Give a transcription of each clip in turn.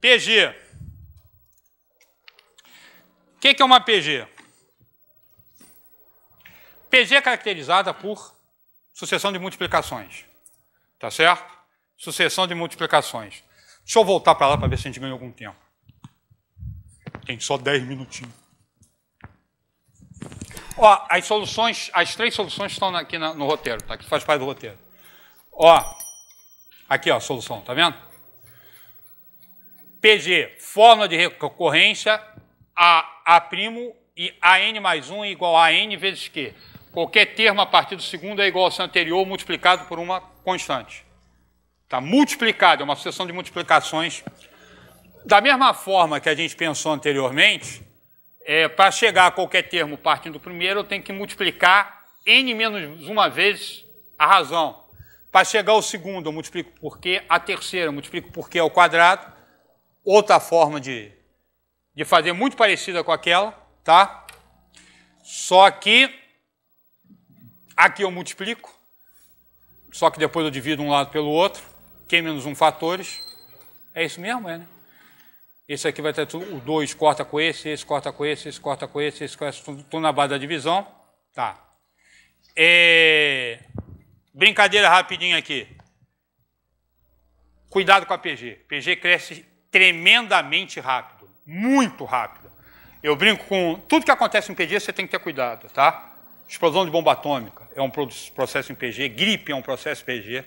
PG. O que, é uma PG? PG é caracterizada por sucessão de multiplicações. Tá certo? Sucessão de multiplicações. Deixa eu voltar para lá para ver se a gente ganha algum tempo. Tem só 10 minutinhos. Ó, as soluções, as três soluções estão aqui no roteiro, tá? Que faz parte do roteiro. Ó, aqui ó, a solução, tá vendo? PG, fórmula de recorrência, a, a primo e AN mais 1 é igual a N vezes Q. Qualquer termo a partir do segundo é igual ao seu anterior multiplicado por uma constante. Está multiplicado, é uma sucessão de multiplicações. Da mesma forma que a gente pensou anteriormente, é, para chegar a qualquer termo partindo do primeiro, eu tenho que multiplicar N menos uma vez a razão. Para chegar ao segundo, eu multiplico por Q, a terceira eu multiplico por Q ao quadrado, outra forma de, de fazer muito parecida com aquela, tá? Só que aqui eu multiplico, só que depois eu divido um lado pelo outro, Q menos 1 fatores, é isso mesmo, é, né? Esse aqui vai ter tudo, o 2 corta com esse, esse corta com esse, esse corta com esse, esse corta com esse, tudo, tudo na base da divisão, tá? É... Brincadeira rapidinha aqui. Cuidado com a PG. PG cresce tremendamente rápido, muito rápido. Eu brinco com tudo que acontece em PG, você tem que ter cuidado, tá? Explosão de bomba atômica é um processo em PG, gripe é um processo PG.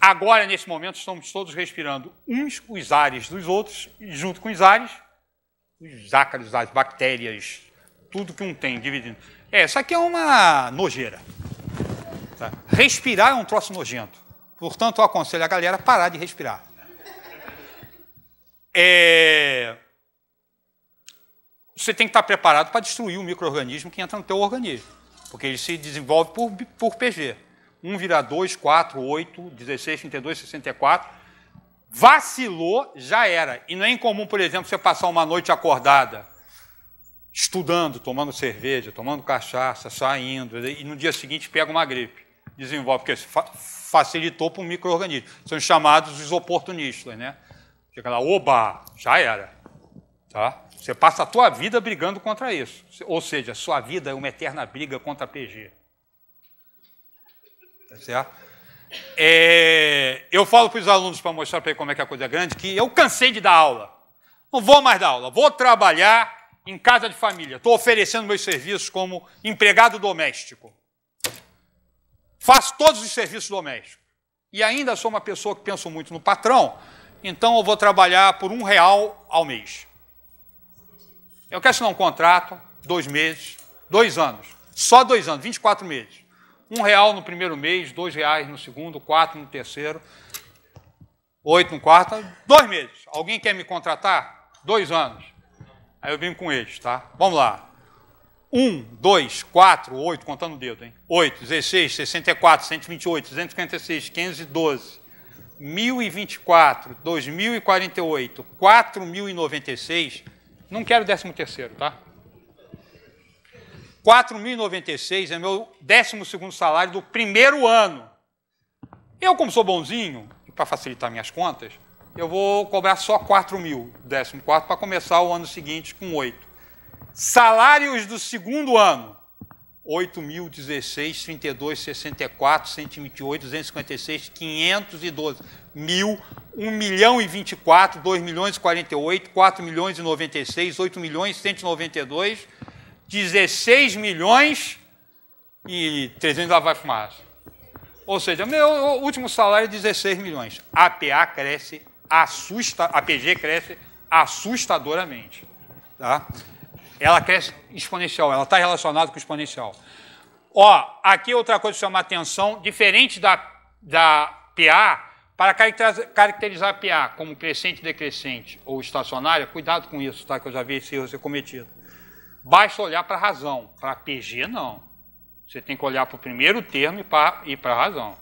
Agora, nesse momento, estamos todos respirando uns os ares dos outros, e junto com os ares, os ácaros, as bactérias, tudo que um tem, dividindo. É, isso aqui é uma nojeira. Tá? Respirar é um troço nojento. Portanto, eu aconselho a galera a parar de respirar. É... Você tem que estar preparado para destruir o microorganismo que entra no teu organismo, porque ele se desenvolve por, por PG. 1 virá 2, 4, 8, 16, 32, 64. Vacilou, já era. E não é incomum, por exemplo, você passar uma noite acordada, estudando, tomando cerveja, tomando cachaça, saindo, e no dia seguinte pega uma gripe. Desenvolve, porque facilitou para o microorganismo. São chamados os oportunistas, né? Chega lá, oba, já era. Tá? Você passa a tua vida brigando contra isso. Ou seja, sua vida é uma eterna briga contra a PG. Tá certo? É, eu falo para os alunos para mostrar para eles como é que a coisa é grande, que eu cansei de dar aula. Não vou mais dar aula, vou trabalhar em casa de família. Estou oferecendo meus serviços como empregado doméstico. Faço todos os serviços domésticos. E ainda sou uma pessoa que penso muito no patrão, então eu vou trabalhar por um real ao mês. Eu quero assinar um contrato, dois meses, dois anos, só dois anos, 24 meses. Um real no primeiro mês, dois reais no segundo, quatro no terceiro, oito no quarto, dois meses. Alguém quer me contratar? Dois anos. Aí eu vim com eles, tá? Vamos lá. 1, 2, 4, 8, contando o dedo, hein? 8, 16, 64, 128, 256, 512, 1024, 2048, 4096, não quero décimo terceiro, tá? 4.096 é meu 12 salário do primeiro ano. Eu, como sou bonzinho, para facilitar minhas contas, eu vou cobrar só 4 mil, 14, para começar o ano seguinte com 8. Salários do segundo ano. 8.016, 32, 64, 128, 256, 512, mil, 1 milhão e 24, 2 milhões e 48, 4 milhões e 96, 8 milhões e 192, 16 milhões e 300 lá vai fumaça. Ou seja, meu último salário é 16 milhões. A PA cresce, assusta, a PG cresce assustadoramente. Tá? Ela cresce exponencial, ela está relacionada com exponencial. Ó, aqui outra coisa que chama atenção, diferente da, da PA, para caracterizar a PA como crescente, decrescente ou estacionária, cuidado com isso, tá? Que eu já vi esse erro ser cometido. Basta olhar para a razão. Para PG, não. Você tem que olhar para o primeiro termo e para a razão.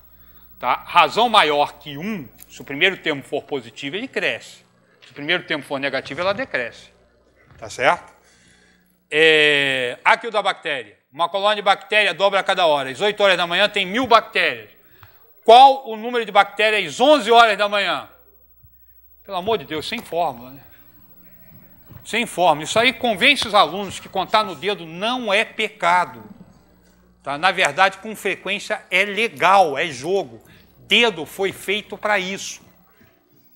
Tá? Razão maior que 1, um, se o primeiro termo for positivo, ele cresce. Se o primeiro termo for negativo, ela decresce. Tá certo? é, aquilo da bactéria. Uma colônia de bactéria dobra a cada hora. Às 8 horas da manhã tem mil bactérias. Qual o número de bactérias às 11 horas da manhã? Pelo amor de Deus, sem fórmula, né? Sem fórmula. Isso aí convence os alunos que contar no dedo não é pecado. Tá? Na verdade, com frequência é legal, é jogo. Dedo foi feito para isso.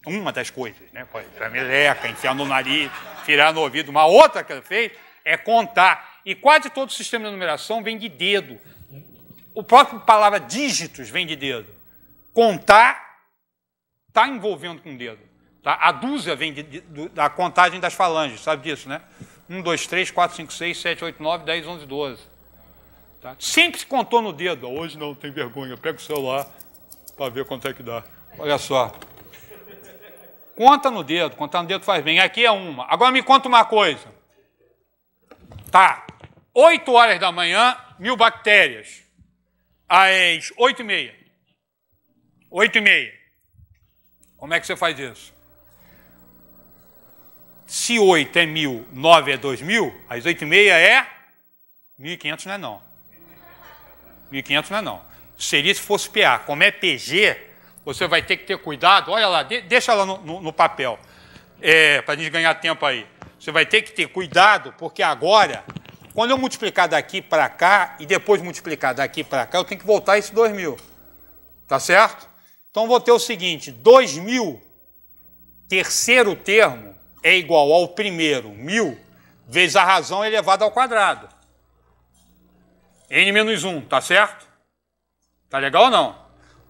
Uma das coisas, né? Para meleca, enfiar no nariz, tirar no ouvido. Uma outra que ele fez é contar. E quase todo o sistema de numeração vem de dedo. O próprio palavra dígitos vem de dedo. Contar está envolvendo com o dedo. Tá? A dúzia vem de, de, da contagem das falanges, sabe disso, né? 1, 2, 3, 4, 5, 6, 7, 8, 9, 10, 11, 12. Tá? Sempre se contou no dedo. Ah, hoje não, tem vergonha. Pega o celular para ver quanto é que dá. Olha só. Conta no dedo, contar no dedo faz bem. Aqui é uma. Agora me conta uma coisa. Tá. 8 horas da manhã, mil bactérias. Às 8 e meia. 8 e meia. Como é que você faz isso? Se 8 é mil, 9 é 2 mil, às 8 e meia é 1.500 não é não. 1.500 não é não. Seria se fosse PA. Como é PG, você vai ter que ter cuidado. Olha lá, de, deixa lá no, no, no papel, é, para a gente ganhar tempo aí. Você vai ter que ter cuidado, porque agora, quando eu multiplicar daqui para cá e depois multiplicar daqui para cá, eu tenho que voltar esse 2.000. Tá certo? Então vou ter o seguinte: 2.000, terceiro termo, é igual ao primeiro, 1.000, vezes a razão é elevada ao quadrado. N menos 1, tá certo? Tá legal ou não?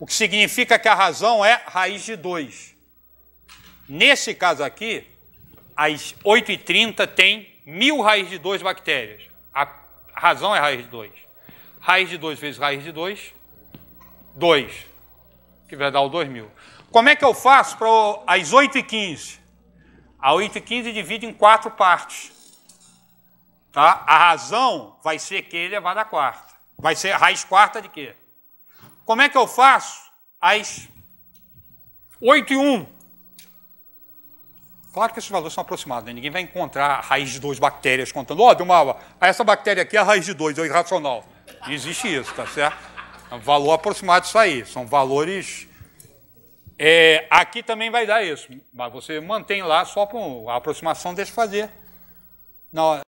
O que significa que a razão é raiz de 2. Nesse caso aqui, às 8h30 tem mil raiz de 2 bactérias. A razão é raiz de 2. Raiz de 2 vezes raiz de 2, 2, que vai dar o 2.000. Como é que eu faço para as 8h15? A 8h15 divide em quatro partes. Tá? A razão vai ser Q elevado é à quarta. Vai ser raiz quarta de Q. Como é que eu faço? Às 8 e 1. Claro que esses valores são aproximados, né? ninguém vai encontrar a raiz de duas bactérias contando, ó, oh, ah, Dilmava, essa bactéria aqui é a raiz de dois, é irracional. Não existe isso, tá certo? É um valor aproximado disso aí, são valores. É, aqui também vai dar isso, mas você mantém lá só com a aproximação, deixa fazer. Não,